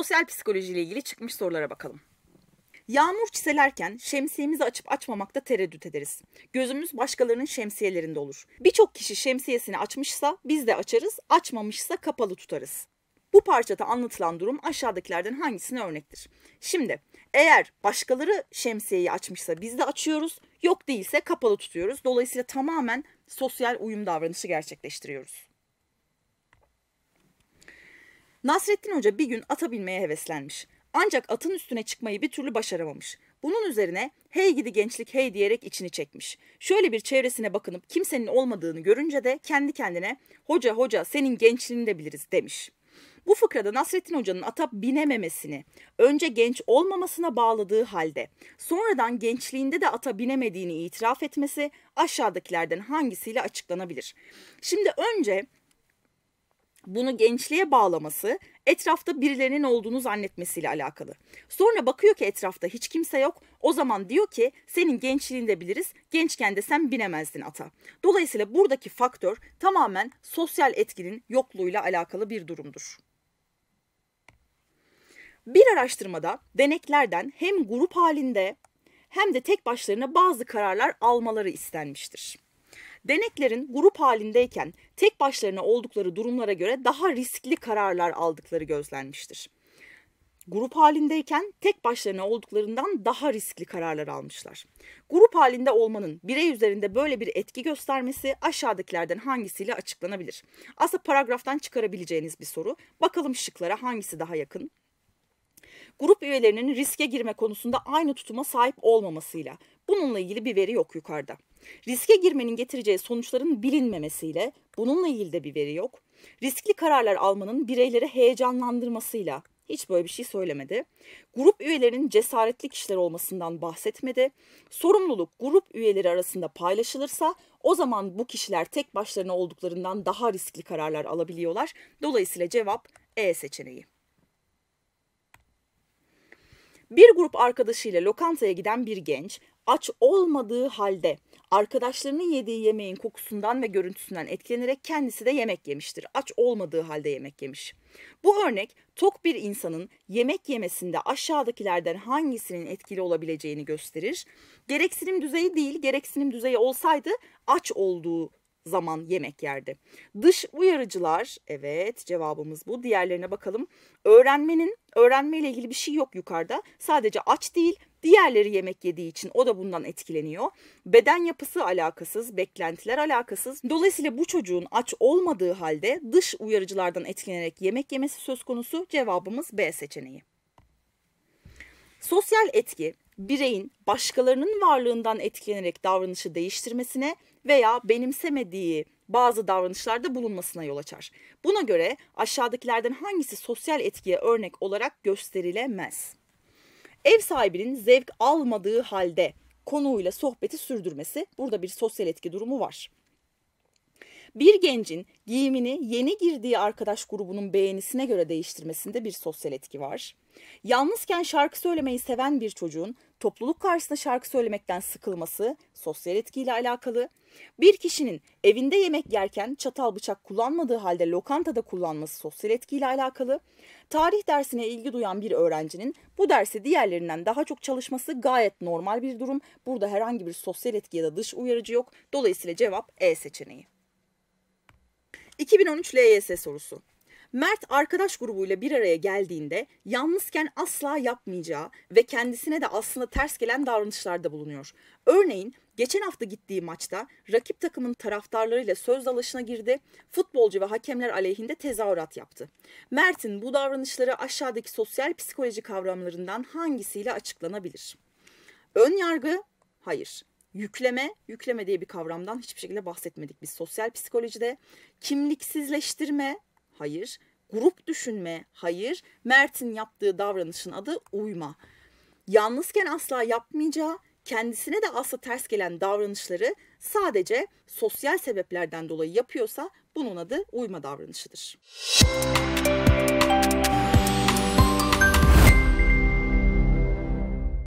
Sosyal psikoloji ile ilgili çıkmış sorulara bakalım. Yağmur çiselerken şemsiyemizi açıp açmamakta tereddüt ederiz. Gözümüz başkalarının şemsiyelerinde olur. Birçok kişi şemsiyesini açmışsa biz de açarız, açmamışsa kapalı tutarız. Bu parçada anlatılan durum aşağıdakilerden hangisine örnektir? Şimdi eğer başkaları şemsiyeyi açmışsa biz de açıyoruz, yok değilse kapalı tutuyoruz. Dolayısıyla tamamen sosyal uyum davranışı gerçekleştiriyoruz. Nasrettin Hoca bir gün ata binmeye heveslenmiş. Ancak atın üstüne çıkmayı bir türlü başaramamış. Bunun üzerine hey gidi gençlik hey diyerek içini çekmiş. Şöyle bir çevresine bakınıp kimsenin olmadığını görünce de kendi kendine hoca hoca senin gençliğini de biliriz demiş. Bu fıkrada Nasrettin Hoca'nın ata binememesini, önce genç olmamasına bağladığı halde sonradan gençliğinde de ata binemediğini itiraf etmesi aşağıdakilerden hangisiyle açıklanabilir? Şimdi önce bunu gençliğe bağlaması etrafta birilerinin olduğunu zannetmesiyle alakalı. Sonra bakıyor ki etrafta hiç kimse yok. O zaman diyor ki senin gençliğini de biliriz. Gençken de sen binemezdin ata. Dolayısıyla buradaki faktör tamamen sosyal etkinin yokluğuyla alakalı bir durumdur. Bir araştırmada deneklerden hem grup halinde hem de tek başlarına bazı kararlar almaları istenmiştir. Deneklerin grup halindeyken tek başlarına oldukları durumlara göre daha riskli kararlar aldıkları gözlenmiştir. Grup halindeyken tek başlarına olduklarından daha riskli kararlar almışlar. Grup halinde olmanın birey üzerinde böyle bir etki göstermesi aşağıdakilerden hangisiyle açıklanabilir? Asa paragraftan çıkarabileceğiniz bir soru. Bakalım şıklara hangisi daha yakın? grup üyelerinin riske girme konusunda aynı tutuma sahip olmamasıyla. Bununla ilgili bir veri yok yukarıda. Riske girmenin getireceği sonuçların bilinmemesiyle bununla ilgili de bir veri yok. Riskli kararlar almanın bireyleri heyecanlandırmasıyla hiç böyle bir şey söylemedi. Grup üyelerinin cesaretli kişiler olmasından bahsetmedi. Sorumluluk grup üyeleri arasında paylaşılırsa o zaman bu kişiler tek başlarına olduklarından daha riskli kararlar alabiliyorlar. Dolayısıyla cevap E seçeneği. Bir grup arkadaşıyla lokantaya giden bir genç aç olmadığı halde arkadaşlarının yediği yemeğin kokusundan ve görüntüsünden etkilenerek kendisi de yemek yemiştir. Aç olmadığı halde yemek yemiş. Bu örnek tok bir insanın yemek yemesinde aşağıdakilerden hangisinin etkili olabileceğini gösterir. Gereksinim düzeyi değil, gereksinim düzeyi olsaydı aç olduğu zaman yemek yerdi. Dış uyarıcılar evet cevabımız bu. Diğerlerine bakalım. Öğrenmenin öğrenmeyle ilgili bir şey yok yukarıda. Sadece aç değil diğerleri yemek yediği için o da bundan etkileniyor. Beden yapısı alakasız, beklentiler alakasız. Dolayısıyla bu çocuğun aç olmadığı halde dış uyarıcılardan etkilenerek yemek yemesi söz konusu. Cevabımız B seçeneği. Sosyal etki bireyin başkalarının varlığından etkilenerek davranışı değiştirmesine veya benimsemediği bazı davranışlarda bulunmasına yol açar. Buna göre aşağıdakilerden hangisi sosyal etkiye örnek olarak gösterilemez? Ev sahibinin zevk almadığı halde konuğuyla sohbeti sürdürmesi burada bir sosyal etki durumu var. Bir gencin giyimini yeni girdiği arkadaş grubunun beğenisine göre değiştirmesinde bir sosyal etki var. Yalnızken şarkı söylemeyi seven bir çocuğun topluluk karşısında şarkı söylemekten sıkılması sosyal etkiyle alakalı. Bir kişinin evinde yemek yerken çatal bıçak kullanmadığı halde lokantada kullanması sosyal etkiyle alakalı. Tarih dersine ilgi duyan bir öğrencinin bu dersi diğerlerinden daha çok çalışması gayet normal bir durum. Burada herhangi bir sosyal etki ya da dış uyarıcı yok. Dolayısıyla cevap E seçeneği. 2013 LYS sorusu. Mert arkadaş grubuyla bir araya geldiğinde yalnızken asla yapmayacağı ve kendisine de aslında ters gelen davranışlarda bulunuyor. Örneğin geçen hafta gittiği maçta rakip takımın taraftarlarıyla söz dalaşına girdi, futbolcu ve hakemler aleyhinde tezahürat yaptı. Mert'in bu davranışları aşağıdaki sosyal psikoloji kavramlarından hangisiyle açıklanabilir? Ön yargı Hayır yükleme, yükleme diye bir kavramdan hiçbir şekilde bahsetmedik biz sosyal psikolojide. Kimliksizleştirme, hayır. Grup düşünme, hayır. Mert'in yaptığı davranışın adı uyma. Yalnızken asla yapmayacağı, kendisine de asla ters gelen davranışları sadece sosyal sebeplerden dolayı yapıyorsa bunun adı uyma davranışıdır. Müzik